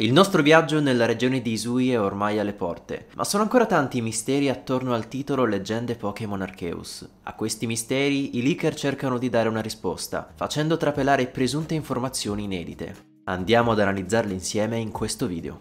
Il nostro viaggio nella regione di Isui è ormai alle porte, ma sono ancora tanti i misteri attorno al titolo Leggende Pokémon Arceus. A questi misteri i leaker cercano di dare una risposta, facendo trapelare presunte informazioni inedite. Andiamo ad analizzarle insieme in questo video.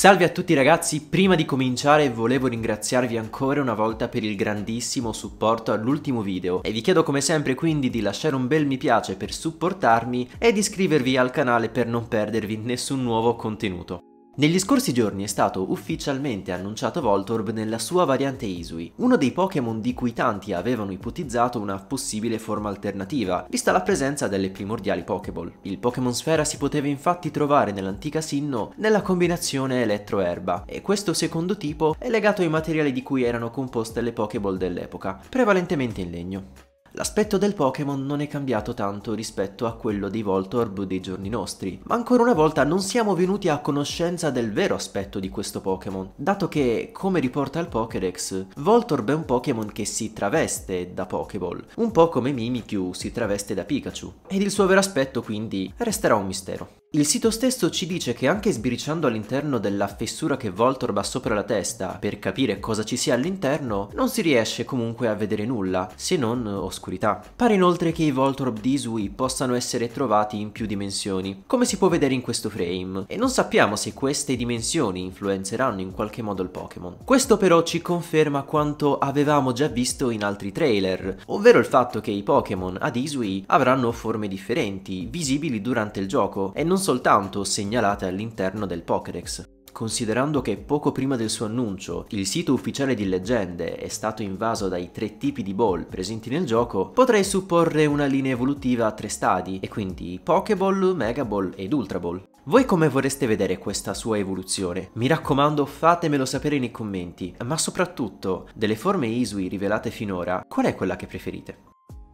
Salve a tutti ragazzi, prima di cominciare volevo ringraziarvi ancora una volta per il grandissimo supporto all'ultimo video e vi chiedo come sempre quindi di lasciare un bel mi piace per supportarmi e di iscrivervi al canale per non perdervi nessun nuovo contenuto. Negli scorsi giorni è stato ufficialmente annunciato Voltorb nella sua variante Isui, uno dei Pokémon di cui tanti avevano ipotizzato una possibile forma alternativa, vista la presenza delle primordiali Pokéball. Il Pokémon Sfera si poteva infatti trovare nell'antica Sinnoh nella combinazione elettro-erba, e questo secondo tipo è legato ai materiali di cui erano composte le Pokéball dell'epoca, prevalentemente in legno. L'aspetto del Pokémon non è cambiato tanto rispetto a quello di Voltorb dei giorni nostri, ma ancora una volta non siamo venuti a conoscenza del vero aspetto di questo Pokémon, dato che, come riporta il Pokédex, Voltorb è un Pokémon che si traveste da Pokéball, un po' come Mimikyu si traveste da Pikachu, ed il suo vero aspetto quindi resterà un mistero. Il sito stesso ci dice che anche sbirciando all'interno della fessura che Voltorb ha sopra la testa per capire cosa ci sia all'interno, non si riesce comunque a vedere nulla, se non oscurità. Pare inoltre che i Voltorb di Isui possano essere trovati in più dimensioni, come si può vedere in questo frame, e non sappiamo se queste dimensioni influenzeranno in qualche modo il Pokémon. Questo però ci conferma quanto avevamo già visto in altri trailer, ovvero il fatto che i Pokémon ad Isui avranno forme differenti, visibili durante il gioco, e non non soltanto segnalate all'interno del Pokédex. Considerando che poco prima del suo annuncio il sito ufficiale di Leggende è stato invaso dai tre tipi di ball presenti nel gioco, potrei supporre una linea evolutiva a tre stadi, e quindi Pokéball, Mega Ball ed Ultra Ball. Voi come vorreste vedere questa sua evoluzione? Mi raccomando fatemelo sapere nei commenti, ma soprattutto, delle forme Isui rivelate finora, qual è quella che preferite?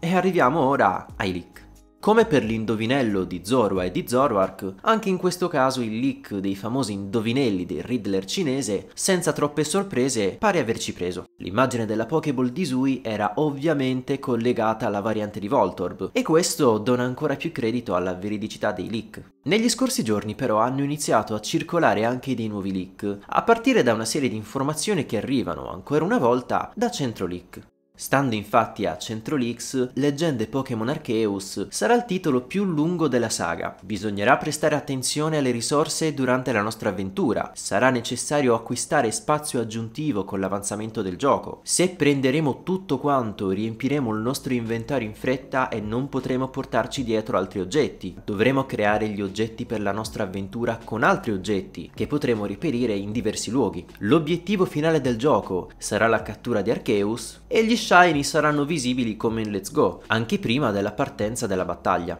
E arriviamo ora ai leak. Come per l'indovinello di Zorua e di Zoroark, anche in questo caso il leak dei famosi indovinelli del Riddler cinese, senza troppe sorprese, pare averci preso. L'immagine della Pokéball di Sui era ovviamente collegata alla variante di Voltorb, e questo dona ancora più credito alla veridicità dei leak. Negli scorsi giorni però hanno iniziato a circolare anche dei nuovi leak, a partire da una serie di informazioni che arrivano, ancora una volta, da Centro Leak. Stando infatti a Centrolix, Leggende Pokémon Arceus sarà il titolo più lungo della saga. Bisognerà prestare attenzione alle risorse durante la nostra avventura, sarà necessario acquistare spazio aggiuntivo con l'avanzamento del gioco. Se prenderemo tutto quanto, riempiremo il nostro inventario in fretta e non potremo portarci dietro altri oggetti. Dovremo creare gli oggetti per la nostra avventura con altri oggetti, che potremo reperire in diversi luoghi. L'obiettivo finale del gioco sarà la cattura di Arceus e gli shiny saranno visibili come in Let's Go, anche prima della partenza della battaglia.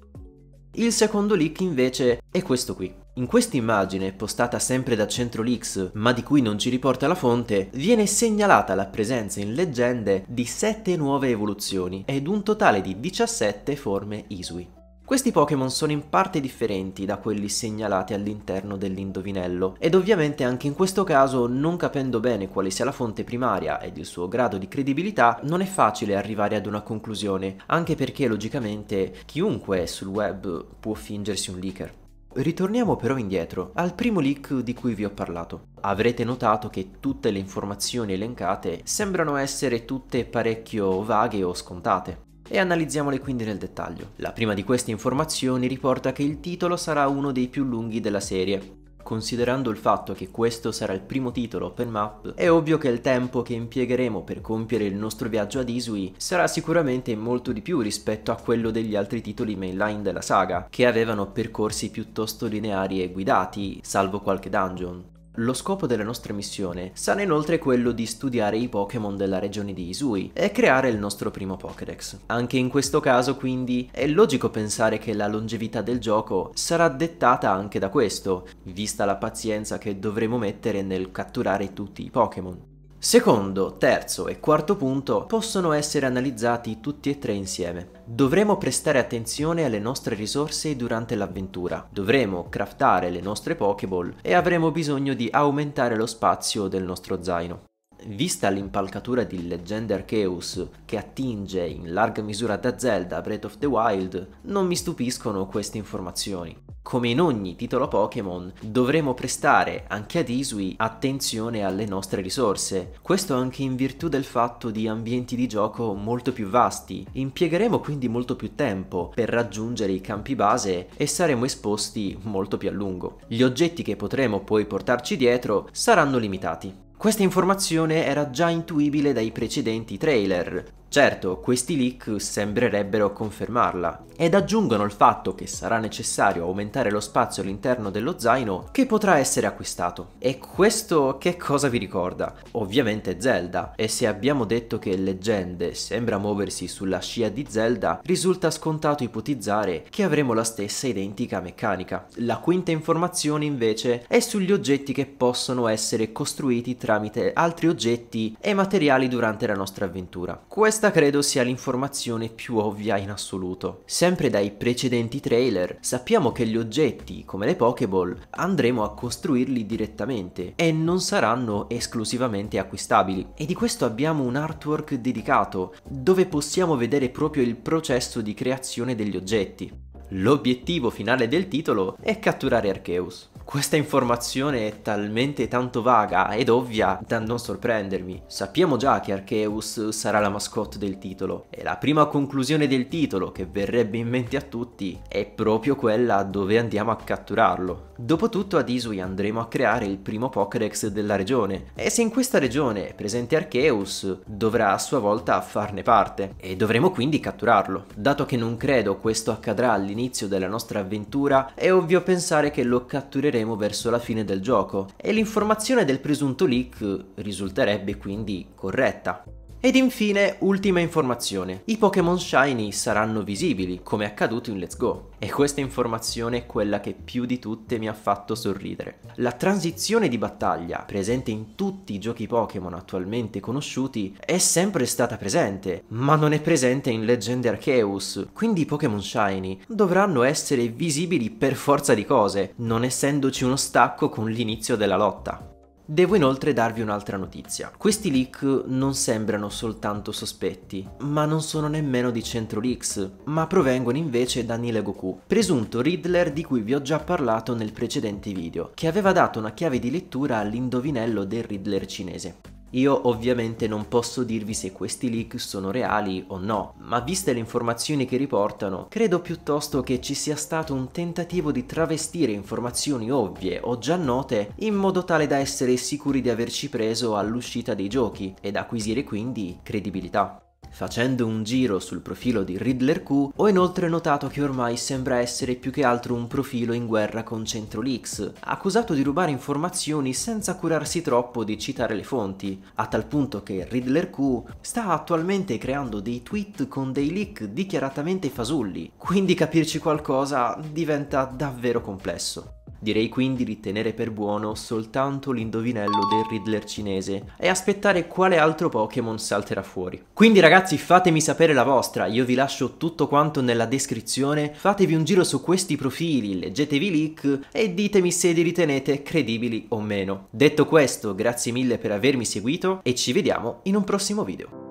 Il secondo leak invece è questo qui. In questa immagine, postata sempre da Centro Leaks, ma di cui non ci riporta la fonte, viene segnalata la presenza in leggende di 7 nuove evoluzioni ed un totale di 17 forme Isui. Questi Pokémon sono in parte differenti da quelli segnalati all'interno dell'indovinello, ed ovviamente anche in questo caso, non capendo bene quale sia la fonte primaria ed il suo grado di credibilità, non è facile arrivare ad una conclusione, anche perché logicamente chiunque sul web può fingersi un leaker. Ritorniamo però indietro, al primo leak di cui vi ho parlato. Avrete notato che tutte le informazioni elencate sembrano essere tutte parecchio vaghe o scontate e analizziamole quindi nel dettaglio. La prima di queste informazioni riporta che il titolo sarà uno dei più lunghi della serie. Considerando il fatto che questo sarà il primo titolo open map, è ovvio che il tempo che impiegheremo per compiere il nostro viaggio ad Isui sarà sicuramente molto di più rispetto a quello degli altri titoli mainline della saga, che avevano percorsi piuttosto lineari e guidati, salvo qualche dungeon. Lo scopo della nostra missione sarà inoltre quello di studiare i Pokémon della regione di Isui e creare il nostro primo Pokédex. Anche in questo caso quindi è logico pensare che la longevità del gioco sarà dettata anche da questo, vista la pazienza che dovremo mettere nel catturare tutti i Pokémon. Secondo, terzo e quarto punto possono essere analizzati tutti e tre insieme. Dovremo prestare attenzione alle nostre risorse durante l'avventura, dovremo craftare le nostre Pokéball e avremo bisogno di aumentare lo spazio del nostro zaino. Vista l'impalcatura di Legend Arceus che attinge in larga misura da Zelda Breath of the Wild, non mi stupiscono queste informazioni. Come in ogni titolo Pokémon, dovremo prestare anche ad Isui attenzione alle nostre risorse. Questo anche in virtù del fatto di ambienti di gioco molto più vasti. Impiegheremo quindi molto più tempo per raggiungere i campi base e saremo esposti molto più a lungo. Gli oggetti che potremo poi portarci dietro saranno limitati. Questa informazione era già intuibile dai precedenti trailer, Certo, questi leak sembrerebbero confermarla, ed aggiungono il fatto che sarà necessario aumentare lo spazio all'interno dello zaino che potrà essere acquistato. E questo che cosa vi ricorda? Ovviamente Zelda, e se abbiamo detto che Leggende sembra muoversi sulla scia di Zelda, risulta scontato ipotizzare che avremo la stessa identica meccanica. La quinta informazione invece è sugli oggetti che possono essere costruiti tramite altri oggetti e materiali durante la nostra avventura. Questa questa credo sia l'informazione più ovvia in assoluto. Sempre dai precedenti trailer sappiamo che gli oggetti, come le Pokéball, andremo a costruirli direttamente e non saranno esclusivamente acquistabili. E di questo abbiamo un artwork dedicato, dove possiamo vedere proprio il processo di creazione degli oggetti. L'obiettivo finale del titolo è catturare Arceus. Questa informazione è talmente tanto vaga ed ovvia da non sorprendermi. Sappiamo già che Arceus sarà la mascotte del titolo e la prima conclusione del titolo che verrebbe in mente a tutti è proprio quella dove andiamo a catturarlo. Dopotutto ad Isui andremo a creare il primo Pokédex della regione, e se in questa regione è presente Arceus, dovrà a sua volta farne parte, e dovremo quindi catturarlo. Dato che non credo questo accadrà all'inizio della nostra avventura, è ovvio pensare che lo cattureremo verso la fine del gioco, e l'informazione del presunto leak risulterebbe quindi corretta. Ed infine, ultima informazione, i Pokémon Shiny saranno visibili, come accaduto in Let's Go. E questa informazione è quella che più di tutte mi ha fatto sorridere. La transizione di battaglia, presente in tutti i giochi Pokémon attualmente conosciuti, è sempre stata presente, ma non è presente in Legend Arceus, quindi i Pokémon Shiny dovranno essere visibili per forza di cose, non essendoci uno stacco con l'inizio della lotta. Devo inoltre darvi un'altra notizia. Questi leak non sembrano soltanto sospetti, ma non sono nemmeno di centro leaks, ma provengono invece da Nile Goku, presunto Riddler di cui vi ho già parlato nel precedente video, che aveva dato una chiave di lettura all'indovinello del Riddler cinese. Io ovviamente non posso dirvi se questi leak sono reali o no, ma viste le informazioni che riportano, credo piuttosto che ci sia stato un tentativo di travestire informazioni ovvie o già note in modo tale da essere sicuri di averci preso all'uscita dei giochi ed acquisire quindi credibilità. Facendo un giro sul profilo di Riddler Q, ho inoltre notato che ormai sembra essere più che altro un profilo in guerra con CentroLeaks, accusato di rubare informazioni senza curarsi troppo di citare le fonti, a tal punto che Riddler Q sta attualmente creando dei tweet con dei leak dichiaratamente fasulli, quindi capirci qualcosa diventa davvero complesso. Direi quindi di tenere per buono soltanto l'indovinello del Riddler cinese e aspettare quale altro Pokémon salterà fuori. Quindi ragazzi fatemi sapere la vostra, io vi lascio tutto quanto nella descrizione, fatevi un giro su questi profili, leggetevi i leak e ditemi se li ritenete credibili o meno. Detto questo, grazie mille per avermi seguito e ci vediamo in un prossimo video.